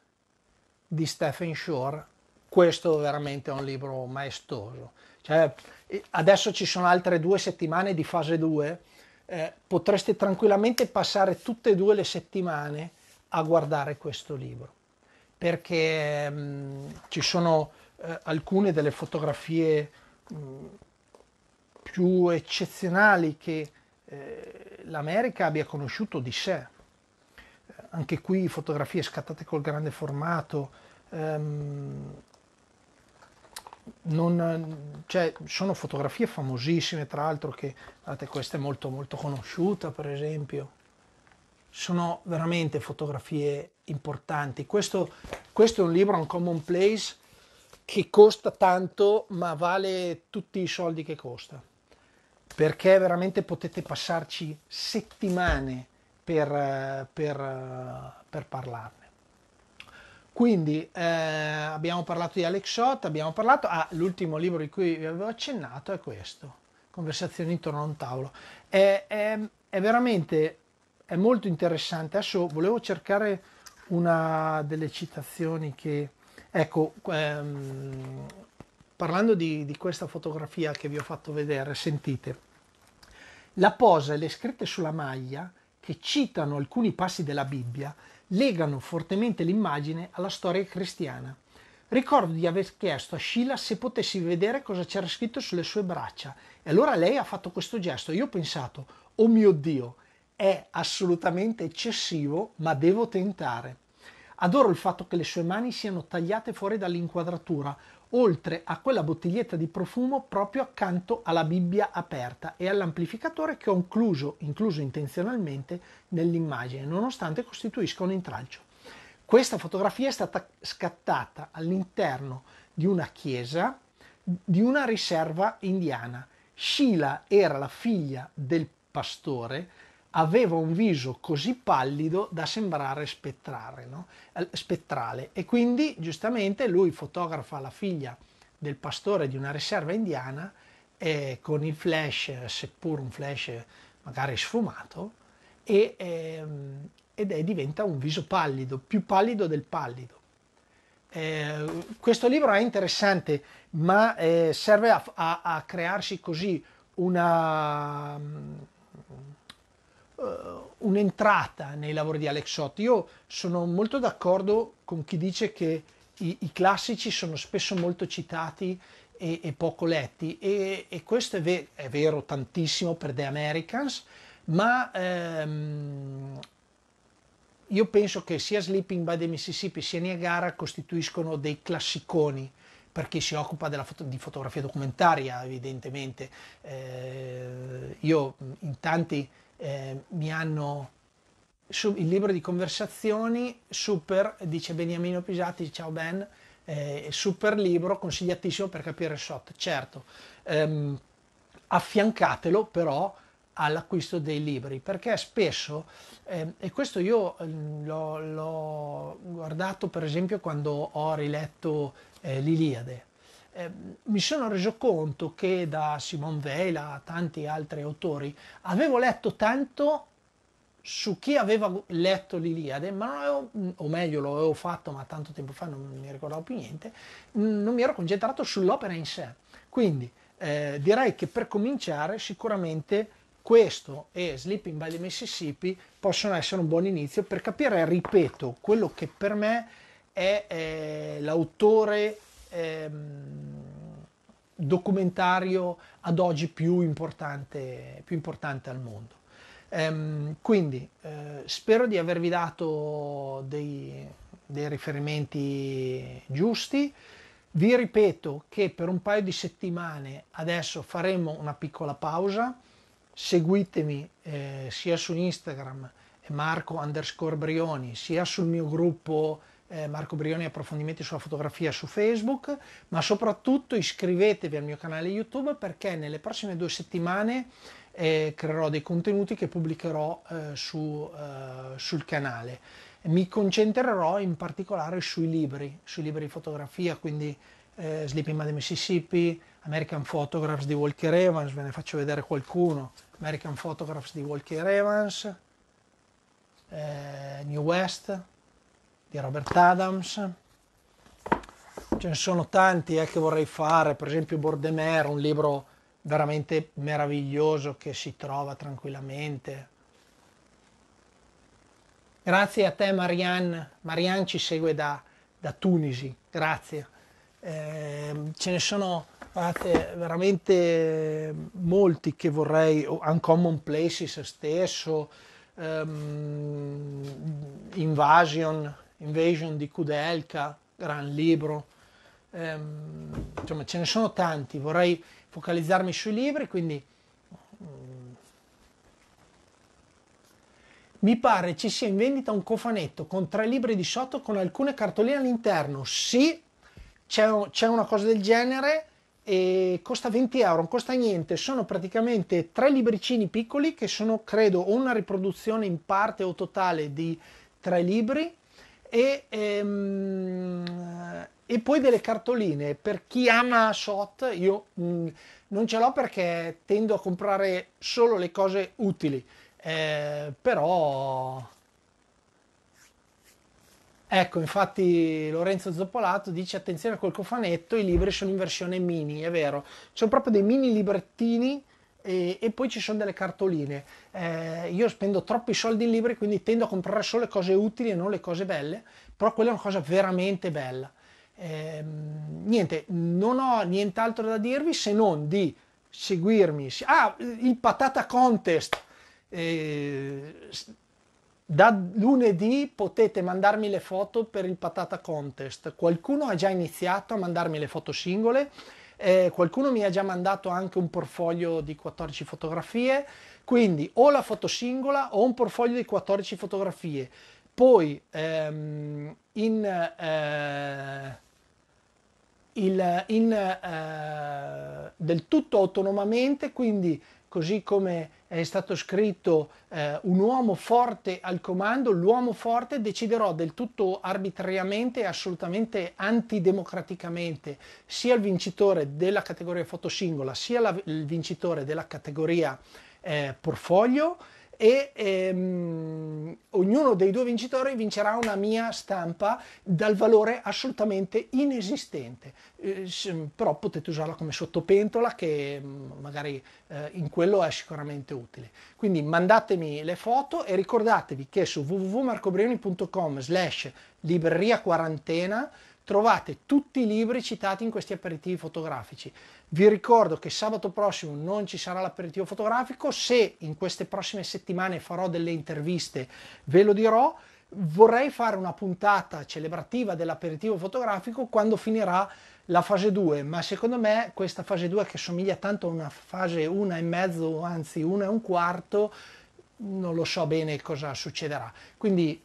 di Stephen Shore. Questo veramente è un libro maestoso. Cioè, eh, adesso ci sono altre due settimane di fase 2, eh, potreste tranquillamente passare tutte e due le settimane a guardare questo libro, perché mh, mm, ci sono eh, alcune delle fotografie mh, mm, più eccezionali che eh, l'America abbia conosciuto di sé. Eh, anche qui fotografie scattate col grande formato, ehm, non, cioè, sono fotografie famosissime, tra l'altro che, guardate, questa è molto, molto conosciuta, per esempio. Sono veramente fotografie importanti. Questo, questo è un libro, un commonplace, che costa tanto, ma vale tutti i soldi che costa perché veramente potete passarci settimane per, eh, per, eh, per parlarne. Quindi eh, abbiamo parlato di Alex Schott, abbiamo parlato, ah, l'ultimo libro di cui vi avevo accennato è questo, Conversazioni intorno a un tavolo. È, è, è veramente, è molto interessante. Adesso volevo cercare una delle citazioni che, ecco, ehm, parlando di, di questa fotografia che vi ho fatto vedere, sentite, la posa e le scritte sulla maglia che citano alcuni passi della Bibbia legano fortemente l'immagine alla storia cristiana. Ricordo di aver chiesto a Sheila se potessi vedere cosa c'era scritto sulle sue braccia e allora lei ha fatto questo gesto. Io ho pensato, oh mio Dio, è assolutamente eccessivo, ma devo tentare. Adoro il fatto che le sue mani siano tagliate fuori dall'inquadratura, oltre a quella bottiglietta di profumo proprio accanto alla Bibbia aperta e all'amplificatore che ho incluso, incluso intenzionalmente nell'immagine, nonostante costituisca un intralcio. Questa fotografia è stata scattata all'interno di una chiesa di una riserva indiana. Sheila era la figlia del pastore aveva un viso così pallido da sembrare spettrale, no? Eh, spettrale. e quindi giustamente lui fotografa la figlia del pastore di una riserva indiana eh, con il flash, seppur un flash magari sfumato, e, eh, ed è, diventa un viso pallido, più pallido del pallido. Eh, questo libro è interessante, ma eh, serve a, a, a crearsi così una eh, un'entrata nei lavori di Alex Sott. Io sono molto d'accordo con chi dice che i, i classici sono spesso molto citati e, e poco letti e, e questo è, ver- è, vero tantissimo per The Americans, ma ehm, io penso che sia Sleeping by the Mississippi sia Niagara costituiscono dei classiconi per chi si occupa foto, di fotografia documentaria evidentemente. Eh, io in tanti eh, mi hanno il libro di conversazioni super, dice Beniamino Pisati, ciao Ben, eh, super libro, consigliatissimo per capire il SOT, certo, ehm, affiancatelo però all'acquisto dei libri perché spesso eh, e questo io ehm, l'ho, guardato per esempio quando ho riletto eh, l'Iliade Ehm, mi sono reso conto che da Simone Veil a tanti altri autori avevo letto tanto su chi aveva letto l'Iliade, ma avevo, o meglio lo avevo fatto, ma tanto tempo fa non mi ricordavo più niente, non mi ero concentrato sull'opera in sé. Quindi eh, direi che per cominciare sicuramente questo e Sleeping by the Mississippi possono essere un buon inizio per capire, ripeto, quello che per me è eh, l'autore ehm, documentario ad oggi più importante, più importante al mondo. Ehm, quindi eh, spero di avervi dato dei, dei riferimenti giusti. Vi ripeto che per un paio di settimane adesso faremo una piccola pausa. Seguitemi eh, sia su Instagram Marco underscore Brioni, sia sul mio gruppo eh, Marco Brioni approfondimenti sulla fotografia su Facebook, ma soprattutto iscrivetevi al mio canale YouTube perché nelle prossime due settimane eh, creerò dei contenuti che pubblicherò eh, su, eh, sul canale. Mi concentrerò in particolare sui libri, sui libri di fotografia, quindi eh, Sleeping Mad Mississippi, American Photographs di Walker Evans, ve ne faccio vedere qualcuno, American Photographs di Walker Evans, eh, New West, di Robert Adams. Ce ne sono tanti eh, che vorrei fare, per esempio Bordemer, un libro veramente meraviglioso che si trova tranquillamente. Grazie a te Marianne, Marianne ci segue da, da Tunisi, grazie. Eh, ce ne sono guardate, veramente molti che vorrei, Uncommon Places stesso, um, Invasion, Invasion di Kudelka, gran libro. Ehm, insomma, ce ne sono tanti, vorrei focalizzarmi sui libri, quindi mm. mi pare ci sia in vendita un cofanetto con tre libri di sotto con alcune cartoline all'interno. Sì, c'è, c'è una cosa del genere e costa 20 euro, non costa niente, sono praticamente tre libricini piccoli che sono credo una riproduzione in parte o totale di tre libri e, ehm, e, poi delle cartoline per chi ama Shot io mh, mm, non ce l'ho perché tendo a comprare solo le cose utili eh, però ecco infatti Lorenzo Zoppolato dice attenzione a quel cofanetto i libri sono in versione mini è vero sono proprio dei mini librettini e, e, poi ci sono delle cartoline. Eh, io spendo troppi soldi in libri, quindi tendo a comprare solo le cose utili e non le cose belle, però quella è una cosa veramente bella. Eh, niente, non ho nient'altro da dirvi se non di seguirmi. Ah, il patata contest. Eh, da lunedì potete mandarmi le foto per il patata contest. Qualcuno ha già iniziato a mandarmi le foto singole eh, qualcuno mi ha già mandato anche un portfolio di 14 fotografie, quindi o la foto singola o un portfolio di 14 fotografie. Poi ehm, in, eh, il, in eh, del tutto autonomamente, quindi così come è stato scritto eh, un uomo forte al comando, l'uomo forte deciderò del tutto arbitrariamente e assolutamente antidemocraticamente sia il vincitore della categoria fotosingola sia la, il vincitore della categoria eh, portfolio e ehm, ognuno dei due vincitori vincerà una mia stampa dal valore assolutamente inesistente, eh, però potete usarla come sottopentola che mm, magari eh, in quello è sicuramente utile. Quindi mandatemi le foto e ricordatevi che su www.marcobrioni.com slash libreria quarantena trovate tutti i libri citati in questi aperitivi fotografici. Vi ricordo che sabato prossimo non ci sarà l'aperitivo fotografico, se in queste prossime settimane farò delle interviste ve lo dirò. Vorrei fare una puntata celebrativa dell'aperitivo fotografico quando finirà la fase 2, ma secondo me questa fase 2 che somiglia tanto a una fase 1 e mezzo, anzi 1 e un quarto, non lo so bene cosa succederà. Quindi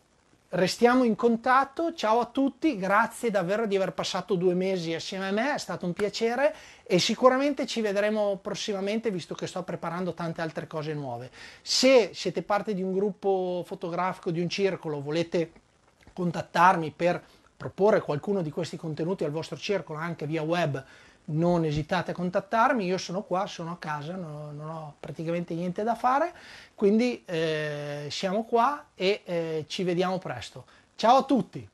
Restiamo in contatto, ciao a tutti, grazie davvero di aver passato due mesi assieme a me, è stato un piacere e sicuramente ci vedremo prossimamente visto che sto preparando tante altre cose nuove. Se siete parte di un gruppo fotografico, di un circolo, volete contattarmi per proporre qualcuno di questi contenuti al vostro circolo anche via web non esitate a contattarmi, io sono qua, sono a casa, non, non ho praticamente niente da fare, quindi eh, siamo qua e eh, ci vediamo presto. Ciao a tutti!